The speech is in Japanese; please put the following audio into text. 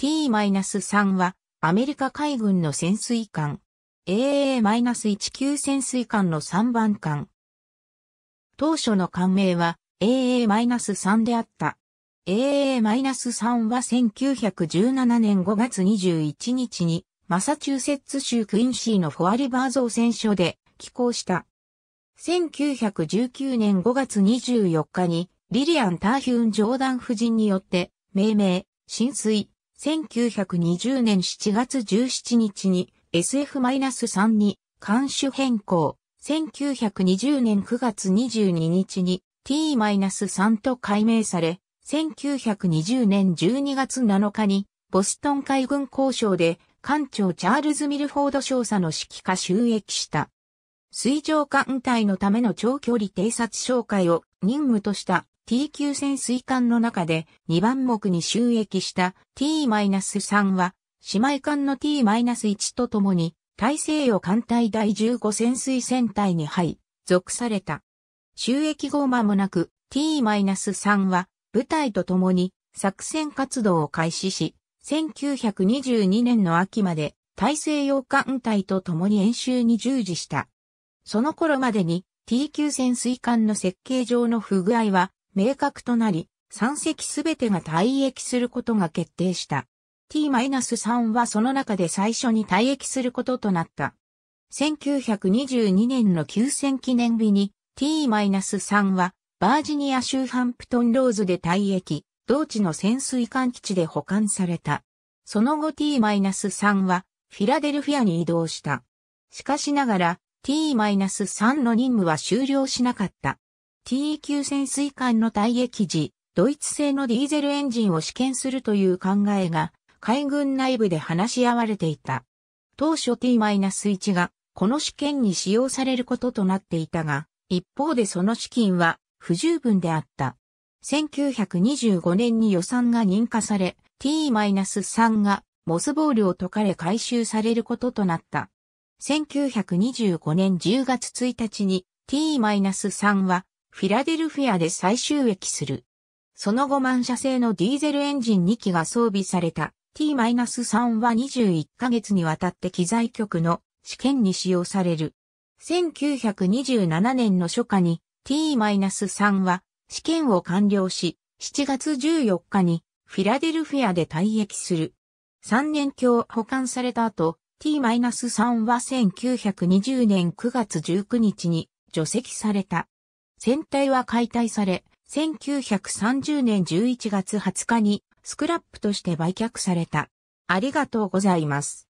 T-3 はアメリカ海軍の潜水艦 AA-19 潜水艦の3番艦。当初の艦名は AA-3 であった。AA-3 は1917年5月21日にマサチューセッツ州クインシーのフォアリバー造船所で寄港した。1919年5月24日にリリアン・ターヒューン・ジョーダン夫人によって命名、浸水、1920年7月17日に SF-3 に監視変更。1920年9月22日に T-3 と改名され、1920年12月7日にボストン海軍交渉で艦長チャールズ・ミルフォード少佐の指揮下収益した。水上艦隊のための長距離偵察哨戒を任務とした T 級潜水艦の中で2番目に収益した T-3 は、姉妹艦の T-1 と共に、大西洋艦隊第15潜水船隊に配属された。収益後間もなく T-3 は、部隊と共に作戦活動を開始し、1922年の秋まで大西洋艦隊と共に演習に従事した。その頃までに T 級潜水艦の設計上の不具合は明確となり、3隻すべてが退役することが決定した。t-3 はその中で最初に退役することとなった。1922年の休戦記念日に t-3 はバージニア州ハンプトンローズで退役、同地の潜水艦基地で保管された。その後 t-3 はフィラデルフィアに移動した。しかしながら t-3 の任務は終了しなかった。TE9 潜水艦の退役時、ドイツ製のディーゼルエンジンを試験するという考えが海軍内部で話し合われていた。当初 T-1 がこの試験に使用されることとなっていたが、一方でその資金は不十分であった。1925年に予算が認可され、T-3 がモスボールを解かれ回収されることとなった。1925年10月1日に T-3 はフィラデルフィアで最終駅する。その後満車製のディーゼルエンジン2機が装備された T-3 は21ヶ月にわたって機材局の試験に使用される。1927年の初夏に T-3 は試験を完了し、7月14日にフィラデルフィアで退役する。3年強保管された後、T-3 は1920年9月19日に除籍された。船体は解体され、1930年11月20日にスクラップとして売却された。ありがとうございます。